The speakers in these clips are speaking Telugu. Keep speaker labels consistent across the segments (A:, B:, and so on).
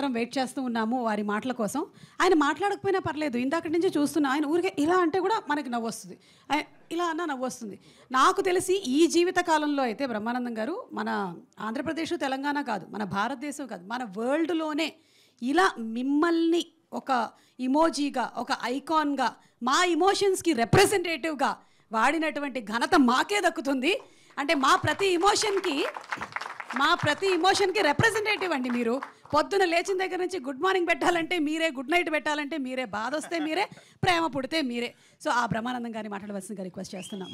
A: అందరం వెయిట్ చేస్తూ ఉన్నాము వారి మాటల కోసం ఆయన మాట్లాడకపోయినా పర్లేదు ఇందాక నుంచి చూస్తున్నా ఆయన ఊరికే ఇలా అంటే కూడా మనకి నవ్వు వస్తుంది ఇలా అన్నా నవ్వు వస్తుంది నాకు తెలిసి ఈ జీవిత కాలంలో అయితే బ్రహ్మానందం గారు మన ఆంధ్రప్రదేశ్ తెలంగాణ కాదు మన భారతదేశం కాదు మన వరల్డ్లోనే ఇలా మిమ్మల్ని ఒక ఇమోజీగా ఒక ఐకాన్గా మా ఇమోషన్స్కి రిప్రజెంటేటివ్గా వాడినటువంటి ఘనత మాకే దక్కుతుంది అంటే మా ప్రతి ఇమోషన్కి మా ప్రతి ఇమోషన్కి రిప్రజెంటేటివ్ అండి మీరు పొద్దున లేచిన దగ్గర నుంచి గుడ్ మార్నింగ్ పెట్టాలంటే మీరే గుడ్ నైట్ పెట్టాలంటే మీరే బాధ వస్తే మీరే ప్రేమ పుడితే మీరే సో ఆ బ్రహ్మానందం గారిని మాట్లాడవలసిందిగా రిక్వెస్ట్ చేస్తున్నాం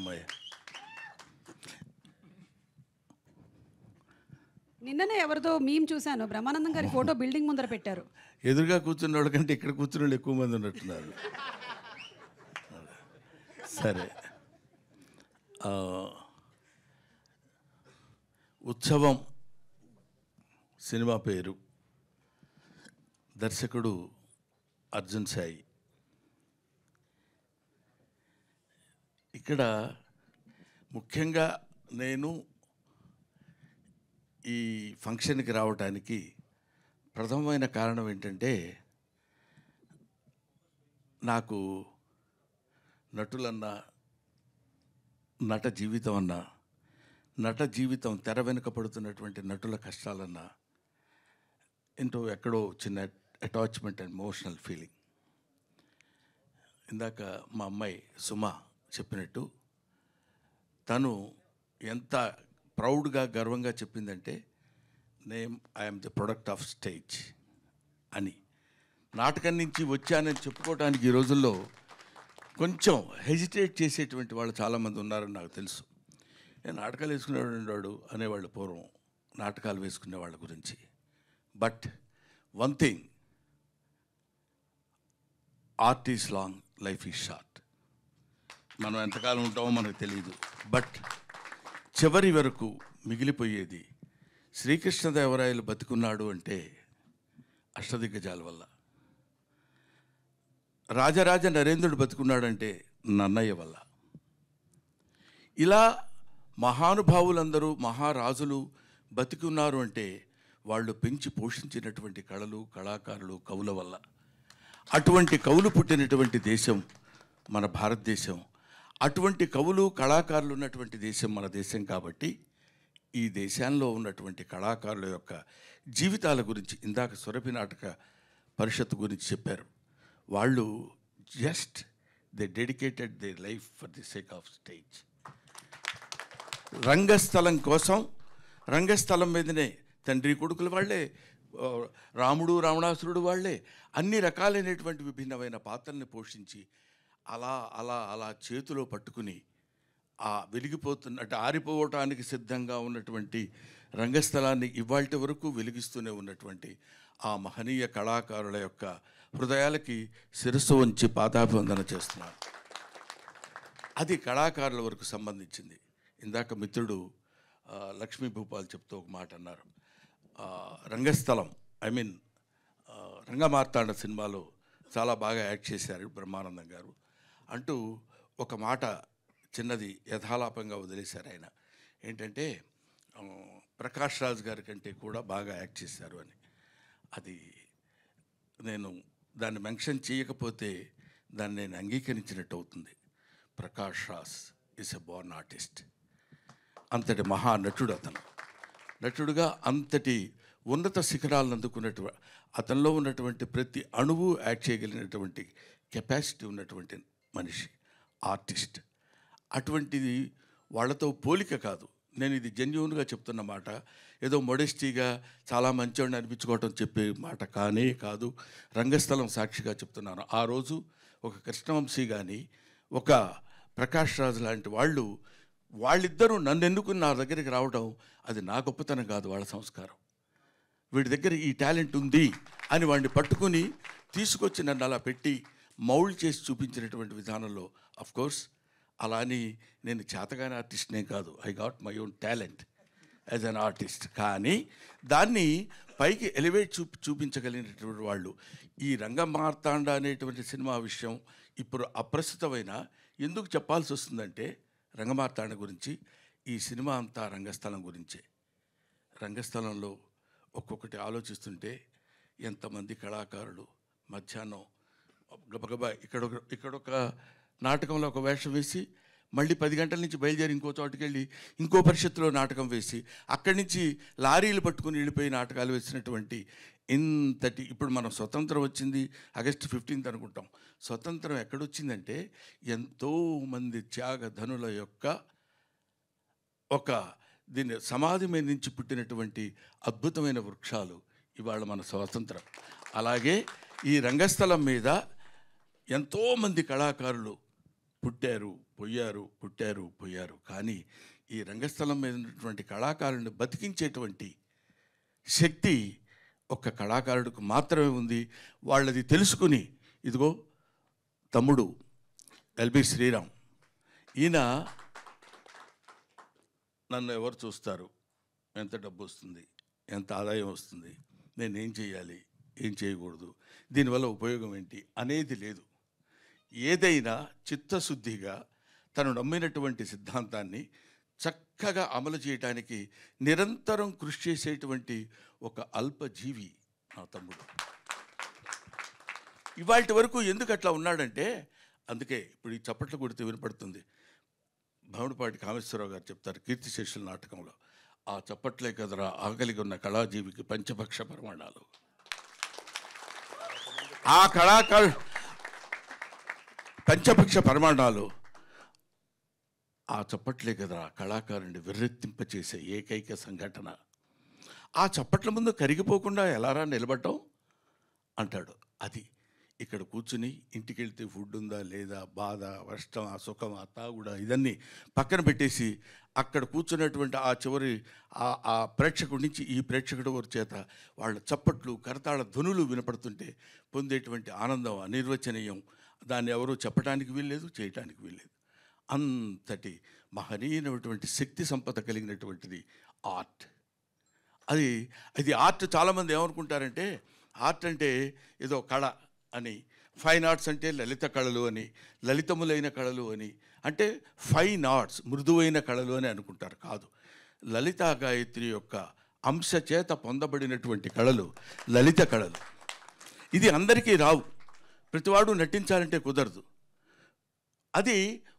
A: నిన్ననే ఎవరితో మేము చూశాను బ్రహ్మానందం గారి ఫోటో బిల్డింగ్ ముందర పెట్టారు
B: ఎదురుగా కూర్చున్న వాళ్ళకంటే ఇక్కడ కూర్చున్న వాళ్ళు ఎక్కువ మంది ఉన్నట్టున్నారు సరే ఉత్సవం సినిమా పేరు దర్శకుడు అర్జున్ సాయి ఇక్కడ ముఖ్యంగా నేను ఈ ఫంక్షన్కి రావటానికి ప్రథమమైన కారణం ఏంటంటే నాకు నటులన్నా నట జీవితం అన్నా నట జీవితం తెర వెనుక పడుతున్నటువంటి నటుల కష్టాలన్నా ఇంటూ ఎక్కడో చిన్న అటాచ్మెంట్ అండ్ ఎమోషనల్ ఫీలింగ్ ఇందాక మా అమ్మాయి సుమ చెప్పినట్టు తను ఎంత ప్రౌడ్గా గర్వంగా చెప్పిందంటే name I'm the product of stage అని నాటకం నుంచి వచ్చానని చెప్పుకోవడానికి ఈ రోజుల్లో కొంచెం హెజిటేట్ చేసేటువంటి వాళ్ళు చాలామంది ఉన్నారని నాకు తెలుసు నేను నాటకాలు వేసుకునేవాడు అనేవాళ్ళు పూర్వం నాటకాలు వేసుకునే వాళ్ళ గురించి but one thing art is long life is short మనం ఎంతకాలం ఉంటామో మనకు తెలియదు బట్ చివరి వరకు మిగిలిపోయేది శ్రీకృష్ణదేవరాయలు బతుకున్నాడు అంటే అష్టదిగ్గజాల వల్ల రాజరాజ నరేంద్రుడు బతుకున్నాడంటే నన్నయ్య వల్ల ఇలా మహానుభావులందరూ మహారాజులు బతికున్నారు అంటే వాళ్ళు పెంచి పోషించినటువంటి కళలు కళాకారులు కవుల వల్ల అటువంటి కవులు పుట్టినటువంటి దేశం మన భారతదేశం అటువంటి కవులు కళాకారులు ఉన్నటువంటి దేశం మన దేశం కాబట్టి ఈ దేశంలో ఉన్నటువంటి కళాకారుల యొక్క జీవితాల గురించి ఇందాక సురభి నాటక పరిషత్ గురించి చెప్పారు వాళ్ళు just they dedicated they life for the sake of stage రంగస్థలం కోసం రంగస్థలం మీదనే తండ్రి కొడుకులు వాళ్ళే రాముడు రావణాసురుడు వాళ్ళే అన్ని రకాలైనటువంటి విభిన్నమైన పాత్రల్ని పోషించి అలా అలా అలా చేతిలో పట్టుకుని ఆ వెలిగిపోతున్నట్టు ఆరిపోవటానికి సిద్ధంగా ఉన్నటువంటి రంగస్థలాన్ని ఇవాళ వరకు వెలిగిస్తూనే ఉన్నటువంటి ఆ మహనీయ కళాకారుల యొక్క హృదయాలకి శిరస్సు ఉంచి పాదాభివందన చేస్తున్నారు అది కళాకారుల వరకు సంబంధించింది ఇందాక మిత్రుడు లక్ష్మీ చెప్తూ ఒక మాట అన్నారు రంగస్థలం ఐ మీన్ రంగమార్తాండ సినిమాలో చాలా బాగా యాక్ట్ చేశారు బ్రహ్మానందం గారు అంటూ ఒక మాట చిన్నది యథాలాపంగా వదిలేశారు ఆయన ఏంటంటే ప్రకాష్ రాజ్ గారి కంటే కూడా బాగా యాక్ట్ చేశారు అని అది నేను దాన్ని మెన్షన్ చేయకపోతే దాన్ని నేను అంగీకరించినట్టు అవుతుంది Prakash Raj is a born artist అంతటి మహానటుడు అతను నటుడుగా అంతటి ఉన్నత శిఖరాలను అందుకున్నట్టు అతనిలో ఉన్నటువంటి ప్రతి అణువు యాడ్ చేయగలిగినటువంటి కెపాసిటీ ఉన్నటువంటి మనిషి ఆర్టిస్ట్ అటువంటిది వాళ్ళతో పోలిక కాదు నేను ఇది జెన్యున్గా చెప్తున్న మాట ఏదో మొడెస్టీగా చాలా మంచివాడిని అనిపించుకోవటం చెప్పే మాట కానే కాదు రంగస్థలం సాక్షిగా చెప్తున్నాను ఆ రోజు ఒక కృష్ణవంశీ కానీ ఒక ప్రకాష్ రాజు లాంటి వాళ్ళు వాళ్ళిద్దరూ నన్ను ఎందుకు నా దగ్గరికి రావడం అది నా గొప్పతనం కాదు వాళ్ళ సంస్కారం వీడి దగ్గర ఈ టాలెంట్ ఉంది అని వాడిని పట్టుకుని తీసుకొచ్చి నన్ను అలా పెట్టి మౌల్ చేసి చూపించినటువంటి విధానంలో అఫ్ కోర్స్ అలా అని నేను చేతగాని ఆర్టిస్ట్నే కాదు I got my own talent as an artist కానీ దాన్ని పైకి ఎలివేట్ చూ చూపించగలిగినటువంటి వాళ్ళు ఈ రంగ మార్తాండ అనేటువంటి సినిమా విషయం ఇప్పుడు అప్రస్తుతమైన ఎందుకు చెప్పాల్సి వస్తుందంటే రంగమార్తాండ గురించి ఈ సినిమా అంతా రంగస్థలం గురించే రంగస్థలంలో ఒక్కొక్కటి ఆలోచిస్తుంటే ఎంతమంది కళాకారులు మధ్యాహ్నం గబగబా ఇక్కడొక ఇక్కడొక నాటకంలో ఒక వేషం వేసి మళ్ళీ పది గంటల నుంచి బయలుదేరి ఇంకో చోటుకి వెళ్ళి ఇంకో పరిషత్తులో నాటకం వేసి అక్కడి నుంచి లారీలు పట్టుకుని వెళ్ళిపోయి నాటకాలు వేసినటువంటి ఇంతటి ఇప్పుడు మనం స్వతంత్రం వచ్చింది ఆగస్టు ఫిఫ్టీన్త్ అనుకుంటాం స్వతంత్రం ఎక్కడొచ్చిందంటే ఎంతోమంది త్యాగధనుల యొక్క ఒక దీన్ని సమాధి మీద నుంచి పుట్టినటువంటి అద్భుతమైన వృక్షాలు ఇవాళ మన స్వాతంత్రం అలాగే ఈ రంగస్థలం మీద ఎంతోమంది కళాకారులు పుట్టారు పొయ్యారు పుట్టారు పోయారు కానీ ఈ రంగస్థలం మీద ఉన్నటువంటి కళాకారుని బతికించేటువంటి శక్తి ఒక్క కళాకారుడికి మాత్రమే ఉంది వాళ్ళది తెలుసుకుని ఇదిగో తమ్ముడు ఎల్బి శ్రీరామ్ ఈయన నన్ను ఎవరు చూస్తారు ఎంత డబ్బు వస్తుంది ఎంత ఆదాయం వస్తుంది నేను ఏం చేయాలి ఏం చేయకూడదు దీనివల్ల ఉపయోగం ఏంటి అనేది లేదు ఏదైనా చిత్తశుద్ధిగా తను నమ్మినటువంటి సిద్ధాంతాన్ని చక్కగా అమలు చేయటానికి నిరంతరం కృషి చేసేటువంటి ఒక అల్పజీవి నా తమ్ముడు ఇవాళ వరకు ఎందుకు అట్లా ఉన్నాడంటే అందుకే ఇప్పుడు ఈ చప్పట్లు కొడితే వినపడుతుంది భవనపాటి కామేశ్వరరావు గారు చెప్తారు కీర్తిశేషుల నాటకంలో ఆ చప్పట్లే కదరా ఆకలికి ఉన్న కళాజీవికి పంచపక్ష ప్రమాణాలు ఆ కళాకారు పంచపక్ష పరిమాణాలు ఆ చప్పట్లే కదా కళాకారుని విర్రెత్తింపచేసే ఏకైక సంఘటన ఆ చప్పట్ల ముందు కరిగిపోకుండా ఎలారా నిలబడటం అంటాడు అది ఇక్కడ కూర్చుని ఇంటికి వెళ్తే ఫుడ్ ఉందా లేదా బాధ కష్టమా సుఖమా తాగుడా ఇదన్నీ పక్కన పెట్టేసి అక్కడ కూర్చున్నటువంటి ఆ చివరి ఆ ప్రేక్షకుడి నుంచి ఈ ప్రేక్షకుడు వారి చేత వాళ్ళ చప్పట్లు కరతాళ ధ్వనులు వినపడుతుంటే పొందేటువంటి ఆనందం అనిర్వచనీయం దాన్ని ఎవరూ చెప్పడానికి వీల్లేదు చేయటానికి వీల్లేదు అంతటి మహనీయమైనటువంటి శక్తి సంపద కలిగినటువంటిది ఆర్ట్ అది అది ఆర్ట్ చాలామంది ఏమనుకుంటారంటే ఆర్ట్ అంటే ఏదో కళ అని ఫైన్ ఆర్ట్స్ అంటే లలిత కళలు అని లలితములైన కళలు అని అంటే ఫైన్ ఆర్ట్స్ మృదువైన కళలు అని అనుకుంటారు కాదు లలిత గాయత్రి యొక్క అంశ చేత పొందబడినటువంటి కళలు లలిత కళలు ఇది అందరికీ రావు ప్రతివాడు నటించాలంటే కుదరదు అది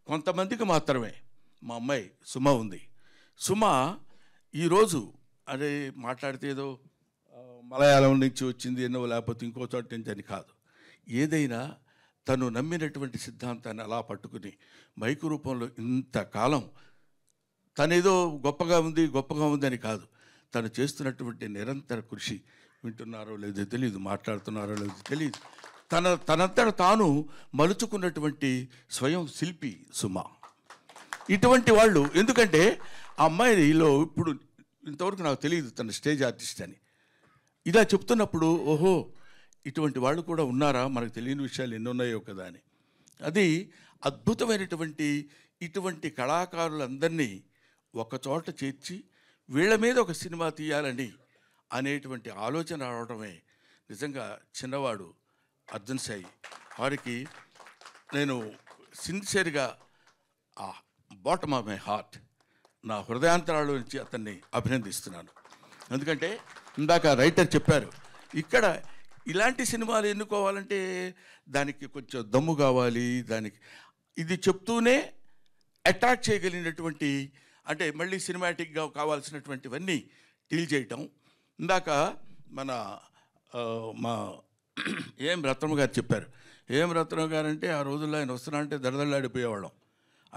B: కొంతమందికి మాత్రమే మా అమ్మాయి సుమ ఉంది సుమ ఈరోజు అదే మాట్లాడితే ఏదో మలయాళం నుంచి వచ్చింది ఎన్నో లేకపోతే ఇంకో చోట నుంచి అని కాదు ఏదైనా తను నమ్మినటువంటి సిద్ధాంతాన్ని అలా పట్టుకుని మైకు రూపంలో ఇంతకాలం తనేదో గొప్పగా ఉంది గొప్పగా ఉంది అని కాదు తను చేస్తున్నటువంటి నిరంతర కృషి వింటున్నారో లేదో తెలియదు మాట్లాడుతున్నారో లేదో తెలియదు తన తనంతట తాను మలుచుకున్నటువంటి స్వయం శిల్పి సుమ ఇటువంటి వాళ్ళు ఎందుకంటే ఆ అమ్మాయిలో ఇప్పుడు ఇంతవరకు నాకు తెలియదు తన స్టేజ్ ఆర్టిస్ట్ అని ఇలా చెప్తున్నప్పుడు ఓహో ఇటువంటి వాళ్ళు కూడా ఉన్నారా మనకు తెలియని విషయాలు ఎన్ని ఉన్నాయో కదా అని అది అద్భుతమైనటువంటి ఇటువంటి కళాకారులందరినీ ఒకచోట చేర్చి వీళ్ళ మీద ఒక సినిమా తీయాలని అనేటువంటి ఆలోచన రావడమే నిజంగా చిన్నవాడు అర్జున్ సాయి వారికి నేను సిన్సియర్గా బాటమ్ ఆఫ్ మై హార్ట్ నా హృదయాంతరాల నుంచి అతన్ని అభినందిస్తున్నాను ఎందుకంటే ఇందాక రైటర్ చెప్పారు ఇక్కడ ఇలాంటి సినిమాలు ఎన్నుకోవాలంటే దానికి కొంచెం దమ్ము కావాలి దానికి ఇది చెప్తూనే అట్రాక్ట్ చేయగలిగినటువంటి అంటే మళ్ళీ సినిమాటిక్గా కావాల్సినటువంటివన్నీ డీల్ చేయటం ఇందాక మన మా ఏం రత్నం గారు చెప్పారు ఏం రత్నం గారు అంటే ఆ రోజుల్లో ఆయన వస్తున్నా అంటే దడదళ్ళాడిపోయేవాళ్ళం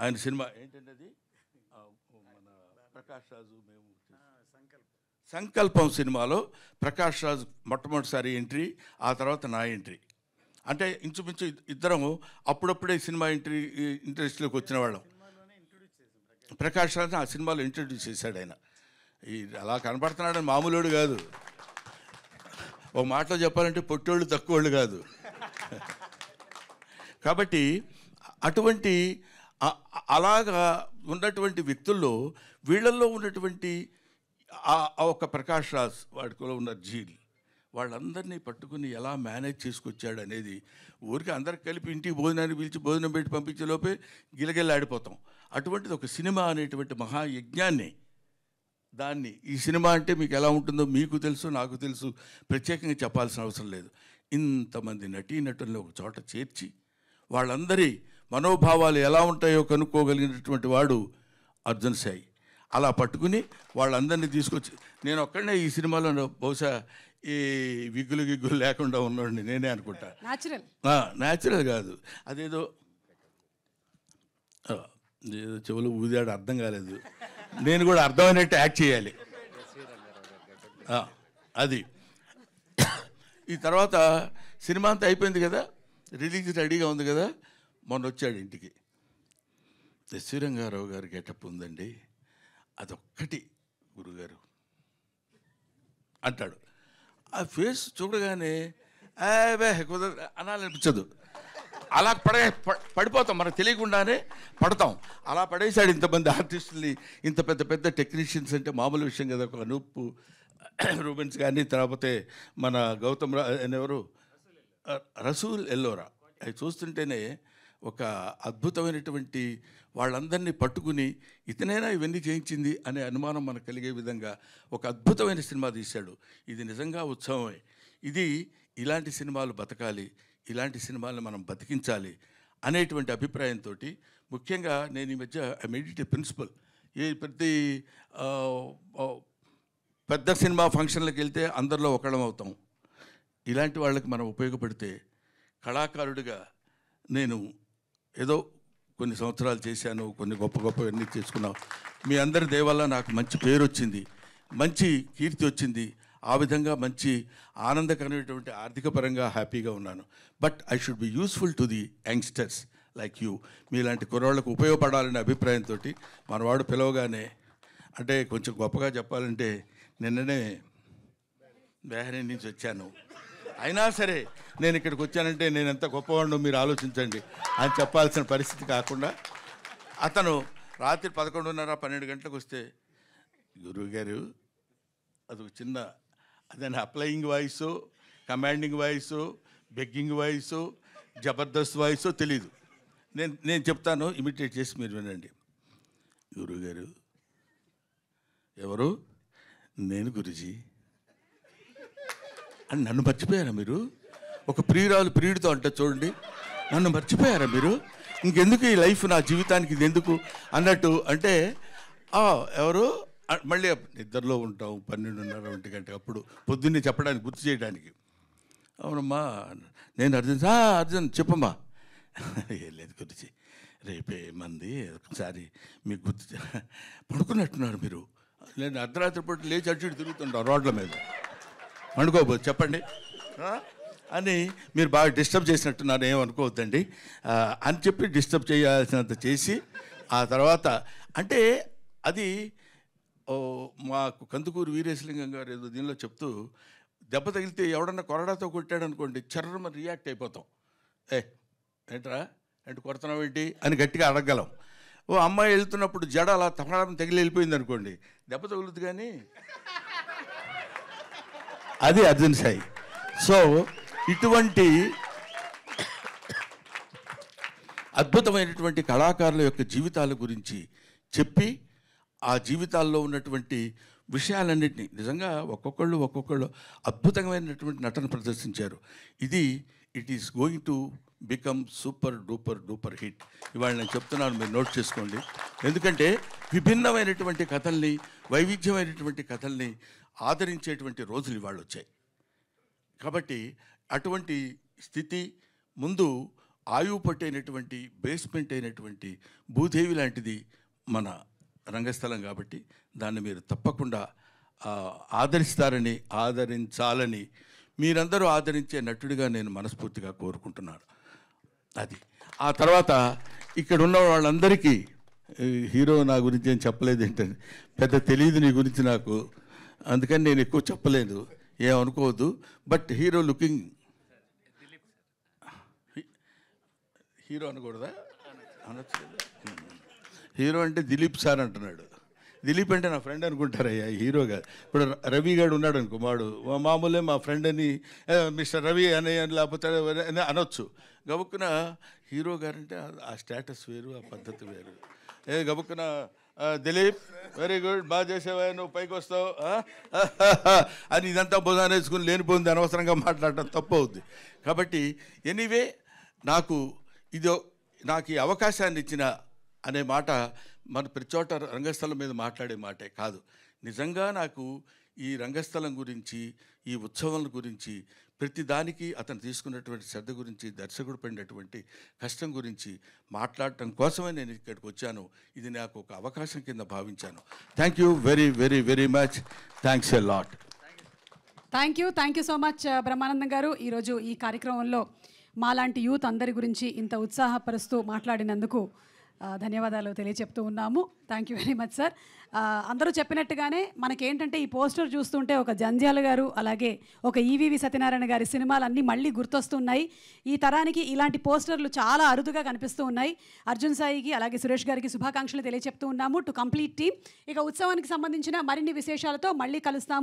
B: ఆయన సినిమా ఏంటంటే అది మన ప్రకాష్ రాజు మేము సంకల్పం సినిమాలో ప్రకాష్ రాజు మొట్టమొదటిసారి ఎంట్రీ ఆ తర్వాత నా ఎంట్రీ అంటే ఇంచుమించు ఇద్దరము అప్పుడప్పుడే సినిమా ఎంట్రీ ఇంట్రెస్ట్లోకి వచ్చిన వాళ్ళం ప్రకాష్ రాజు ఆ సినిమాలో ఇంట్రడ్యూస్ చేశాడు ఆయన ఈ అలా కనపడుతున్నాడని మామూలుడు కాదు ఓ మాటలో చెప్పాలంటే పొట్టోళ్ళు తక్కువోళ్ళు కాదు కాబట్టి అటువంటి అలాగా ఉన్నటువంటి వ్యక్తుల్లో వీళ్ళల్లో ఉన్నటువంటి ఆ ఒక ప్రకాష్ రాజ్ వాడికలో ఉన్న జీల్ వాళ్ళందరినీ పట్టుకుని ఎలా మేనేజ్ చేసుకొచ్చాడు అనేది ఊరికి అందరికి కలిపి ఇంటికి భోజనాన్ని పిలిచి భోజనం పెట్టి పంపించే లోపే గిలగిల్లాడిపోతాం అటువంటిది ఒక సినిమా అనేటువంటి మహాయజ్ఞాన్ని దాన్ని ఈ సినిమా అంటే మీకు ఎలా ఉంటుందో మీకు తెలుసు నాకు తెలుసు ప్రత్యేకంగా చెప్పాల్సిన అవసరం లేదు ఇంతమంది నటీ నటులను ఒక చోట చేర్చి వాళ్ళందరి మనోభావాలు ఎలా ఉంటాయో కనుక్కోగలిగినటువంటి వాడు అర్జున్ సాయి అలా పట్టుకుని వాళ్ళందరినీ తీసుకొచ్చి నేను ఒక్కడనే ఈ సినిమాలో బహుశా ఈ విగ్గులు గిగ్గులు లేకుండా ఉన్నాడు నేనే అనుకుంటా న్యాచురల్ కాదు అదేదో చెవులు ఊదాడు అర్థం కాలేదు నేను కూడా అర్థమైనట్టు యాక్ట్ చేయాలి అది ఈ తర్వాత సినిమా అంతా అయిపోయింది కదా రిలీజ్ రెడీగా ఉంది కదా మొన్న వచ్చాడు ఇంటికి శ్రీరంగారావు గారు గెటప్ ఉందండి అదొక్కటి గురుగారు అంటాడు ఆ ఫేస్ చూడగానే అనాలనిపించదు అలా పడే పడిపోతాం మనకు తెలియకుండానే పడతాం అలా పడేశాడు ఇంతమంది ఆర్టిస్టులని ఇంత పెద్ద పెద్ద టెక్నీషియన్స్ అంటే మామూలు విషయం కదా ఒక అనూప్ రూబెన్స్ కానీ తర్వాత మన గౌతమ్ రా ఎవరు రసూల్ ఎల్లోరా అవి చూస్తుంటేనే ఒక అద్భుతమైనటువంటి వాళ్ళందరినీ పట్టుకుని ఇతనైనా ఇవన్నీ చేయించింది అనే అనుమానం మనకు కలిగే విధంగా ఒక అద్భుతమైన సినిమా తీశాడు ఇది నిజంగా ఉత్సవమే ఇది ఇలాంటి సినిమాలు బతకాలి ఇలాంటి సినిమాలను మనం బతికించాలి అనేటువంటి అభిప్రాయంతో ముఖ్యంగా నేను ఈ మధ్య ఐ మెడిటే ప్రిన్సిపల్ ఈ ప్రతి పెద్ద సినిమా ఫంక్షన్లకు వెళ్తే అందరిలో ఒకళ్ళం అవుతాం ఇలాంటి వాళ్ళకి మనం ఉపయోగపడితే కళాకారుడిగా నేను ఏదో కొన్ని సంవత్సరాలు చేశాను కొన్ని గొప్ప గొప్ప ఇవన్నీ చేసుకున్నాను మీ అందరి దేవాల నాకు మంచి పేరు వచ్చింది మంచి కీర్తి వచ్చింది ఆ విధంగా మంచి ఆనందకరమైనటువంటి ఆర్థిక పరంగా హ్యాపీగా ఉన్నాను but I should be useful to the youngsters like you మీలాంటి కుర్రాళ్ళకు ఉపయోగపడాలనే అభిప్రాయంతో మనవాడు పిలవగానే అంటే కొంచెం గొప్పగా చెప్పాలంటే నిన్ననే బెహరీన్ నుంచి వచ్చాను అయినా సరే నేను ఇక్కడికి వచ్చానంటే నేను ఎంత గొప్పవాడో మీరు ఆలోచించండి అని చెప్పాల్సిన పరిస్థితి కాకుండా అతను రాత్రి పదకొండున్నర పన్నెండు గంటలకు వస్తే గురువుగారు అది చిన్న అదే applying voice commanding voice begging voice జబర్దస్త్ వాయిస్ తెలీదు నేను నేను చెప్తాను ఇమిటేట్ చేసి మీరు వినండి గురుగారు ఎవరు నేను గురుజీ అని నన్ను మర్చిపోయారా మీరు ఒక ప్రియురాలు ప్రియుడితో అంటే చూడండి నన్ను మర్చిపోయారా మీరు ఇంకెందుకు ఈ లైఫ్ నా జీవితానికి ఇది ఎందుకు అన్నట్టు అంటే ఎవరు మళ్ళీ ఇద్దరిలో ఉంటాం పన్నెండున్నర ఒంటి గంట అప్పుడు పొద్దున్నే చెప్పడానికి గుర్తు చేయడానికి అవునమ్మా నేను అర్జున్ అర్జున్ చెప్పమ్మా ఏం లేదు గురించి రేపే మంది ఒకసారి మీకు గుర్తు పడుకున్నట్టున్నారు మీరు నేను అర్ధరాత్రి పూట లేచి అటు తిరుగుతుంటాను రోడ్ల మీద పండుకోబోదు చెప్పండి అని మీరు బాగా డిస్టర్బ్ చేసినట్టున్నారు ఏమనుకోవద్దండి అని చెప్పి డిస్టర్బ్ చేయాల్సినంత చేసి ఆ తర్వాత అంటే అది మాకు కందుకూరు వీరేశలింగం గారు ఏదో దీనిలో చెప్తూ దెబ్బ తగిలితే ఎవడన్నా కొరడాతో కొట్టాడు అనుకోండి చర్రమ రియాక్ట్ అయిపోతాం ఏ ఏంట్రా ఏంటి కొడుతున్నావు ఏంటి అని గట్టిగా అడగగలం ఓ అమ్మాయి వెళ్తున్నప్పుడు జడ అలా తమడం తగిలి వెళ్ళిపోయింది అనుకోండి దెబ్బ తగులుద్దు కానీ అది అర్జున్ సాయి సో ఇటువంటి అద్భుతమైనటువంటి కళాకారుల యొక్క జీవితాల గురించి చెప్పి ఆ జీవితాల్లో ఉన్నటువంటి విషయాలన్నింటినీ నిజంగా ఒక్కొక్కళ్ళు ఒక్కొక్కళ్ళు అద్భుతమైనటువంటి నటన ప్రదర్శించారు ఇది it is going to become super duper duper hit ఇవాళ నేను చెప్తున్నాను మీరు నోట్ చేసుకోండి ఎందుకంటే విభిన్నమైనటువంటి కథల్ని వైవిధ్యమైనటువంటి కథల్ని ఆదరించేటువంటి రోజులు ఇవాళ వచ్చాయి కాబట్టి అటువంటి స్థితి ముందు ఆయువు పట్టైనటువంటి బేస్మెంట్ అయినటువంటి భూదేవి లాంటిది మన రంగస్థలం కాబట్టి దాన్ని మీరు తప్పకుండా ఆదరిస్తారని ఆదరించాలని మీరందరూ ఆదరించే నటుడిగా నేను మనస్ఫూర్తిగా కోరుకుంటున్నాను అది ఆ తర్వాత ఇక్కడ ఉన్న వాళ్ళందరికీ హీరో నా గురించి ఏం చెప్పలేదు ఏంటంటే పెద్ద తెలియదు నీ గురించి నాకు అందుకని నేను ఎక్కువ చెప్పలేదు ఏమనుకోవద్దు బట్ హీరో లుకింగ్ హీరో అనకూడదా అనొచ్చు హీరో అంటే దిలీప్ సార్ అంటున్నాడు దిలీప్ అంటే నా ఫ్రెండ్ అనుకుంటారయ్యా హీరో కాదు ఇప్పుడు రవి గారు ఉన్నాడు అనుకో మాడు మామూలే మా ఫ్రెండ్ అని మిస్టర్ రవి అని అని లేకపోతే అని అనొచ్చు గబుక్కున హీరో గారంటే ఆ స్టేటస్ వేరు ఆ పద్ధతి వేరు ఏ గబుక్కున దిలీప్ వెరీ గుడ్ బాగా చేసేవా నువ్వు పైకి వస్తావు అని ఇదంతా బుధాన నేర్చుకుని లేనిపోయింది అనవసరంగా మాట్లాడటం తప్పు అవుద్ది కాబట్టి ఎనీవే నాకు ఇదో నాకు ఈ అవకాశాన్ని ఇచ్చిన అనే మాట మన ప్రతిచోట రంగస్థలం మీద మాట్లాడే మాటే కాదు నిజంగా నాకు ఈ రంగస్థలం గురించి ఈ ఉత్సవాల గురించి ప్రతిదానికి అతను తీసుకున్నటువంటి శ్రద్ధ గురించి దర్శకుడు పడినటువంటి కష్టం గురించి మాట్లాడటం కోసమే నేను ఇక్కడికి వచ్చాను ఇది నాకు ఒక అవకాశం కింద భావించాను thank you very very very much thanks a lot
A: thank you thank you so much Brahmanandam garu ఈరోజు ఈ కార్యక్రమంలో మాలాంటి యూత్ అందరి గురించి ఇంత ఉత్సాహపరుస్తూ మాట్లాడినందుకు ధన్యవాదాలు తెలియచెప్తూ ఉన్నాము thank you very much sir అందరూ చెప్పినట్టుగానే మనకేంటంటే ఈ పోస్టర్ చూస్తుంటే ఒక జంజాల గారు అలాగే ఒక ఈవీవి e సత్యనారాయణ గారి సినిమాలన్నీ మళ్ళీ గుర్తొస్తున్నాయి ఈ తరానికి ఇలాంటి పోస్టర్లు చాలా అరుదుగా కనిపిస్తూ ఉన్నాయి అర్జున్ సాయికి అలాగే సురేష్ గారికి శుభాకాంక్షలు తెలియచెప్తూ ఉన్నాము టు కంప్లీట్ టీమ్ ఇక ఉత్సవానికి సంబంధించిన మరిన్ని విశేషాలతో మళ్ళీ కలుస్తాము